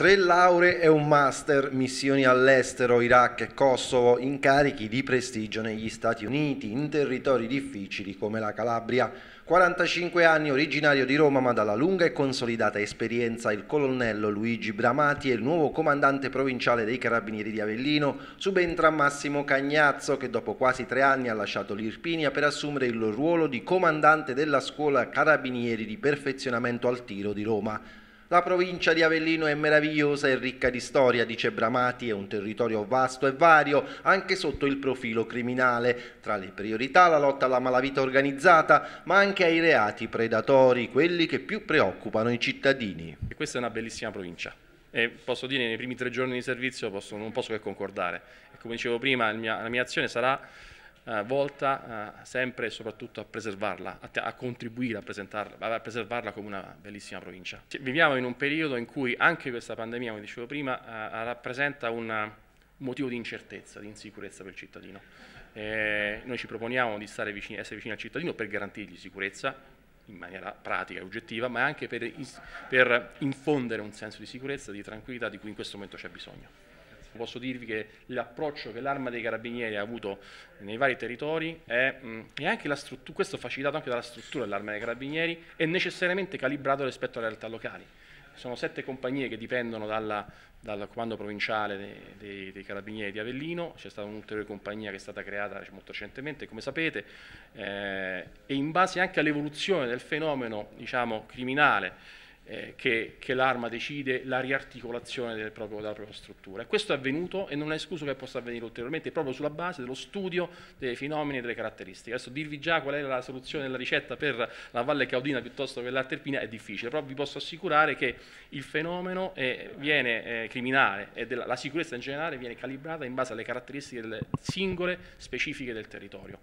Tre lauree e un master, missioni all'estero, Iraq e Kosovo, incarichi di prestigio negli Stati Uniti, in territori difficili come la Calabria. 45 anni, originario di Roma ma dalla lunga e consolidata esperienza, il colonnello Luigi Bramati è il nuovo comandante provinciale dei Carabinieri di Avellino, subentra Massimo Cagnazzo che dopo quasi tre anni ha lasciato l'Irpinia per assumere il ruolo di comandante della scuola Carabinieri di perfezionamento al tiro di Roma. La provincia di Avellino è meravigliosa e ricca di storia, dice Bramati, è un territorio vasto e vario anche sotto il profilo criminale. Tra le priorità la lotta alla malavita organizzata, ma anche ai reati predatori, quelli che più preoccupano i cittadini. E questa è una bellissima provincia. E posso dire nei primi tre giorni di servizio posso, non posso che concordare. E come dicevo prima, mia, la mia azione sarà eh, volta eh, sempre e soprattutto a preservarla, a, a contribuire a, a, preservarla come una bellissima provincia. Viviamo in un periodo in cui anche questa pandemia, come dicevo prima, eh, eh, rappresenta un motivo di incertezza, di insicurezza per il cittadino. Eh, noi ci proponiamo di vicini, essere vicini al cittadino per garantirgli sicurezza in maniera pratica e oggettiva, ma anche per, per infondere un senso di sicurezza, di tranquillità di cui in questo momento c'è bisogno. Posso dirvi che l'approccio che l'arma dei carabinieri ha avuto nei vari territori è, e anche la struttura, questo facilitato anche dalla struttura dell'arma dei carabinieri, è necessariamente calibrato rispetto alle realtà locali. Sono sette compagnie che dipendono dalla, dal comando provinciale dei, dei, dei, carabinieri di Avellino, c'è stata un'ulteriore compagnia che è stata creata diciamo, molto recentemente, come sapete, eh, e in base anche all'evoluzione del fenomeno diciamo, criminale eh, che, che l'arma decide la riarticolazione del proprio, della propria struttura. E questo è avvenuto e non è escluso che possa avvenire ulteriormente proprio sulla base dello studio dei fenomeni e delle caratteristiche. Adesso dirvi già qual è la soluzione della ricetta per la Valle Caudina piuttosto che l'Arterpina è difficile, però vi posso assicurare che il fenomeno eh, viene eh, criminale e della, la sicurezza in generale viene calibrata in base alle caratteristiche delle singole specifiche del territorio.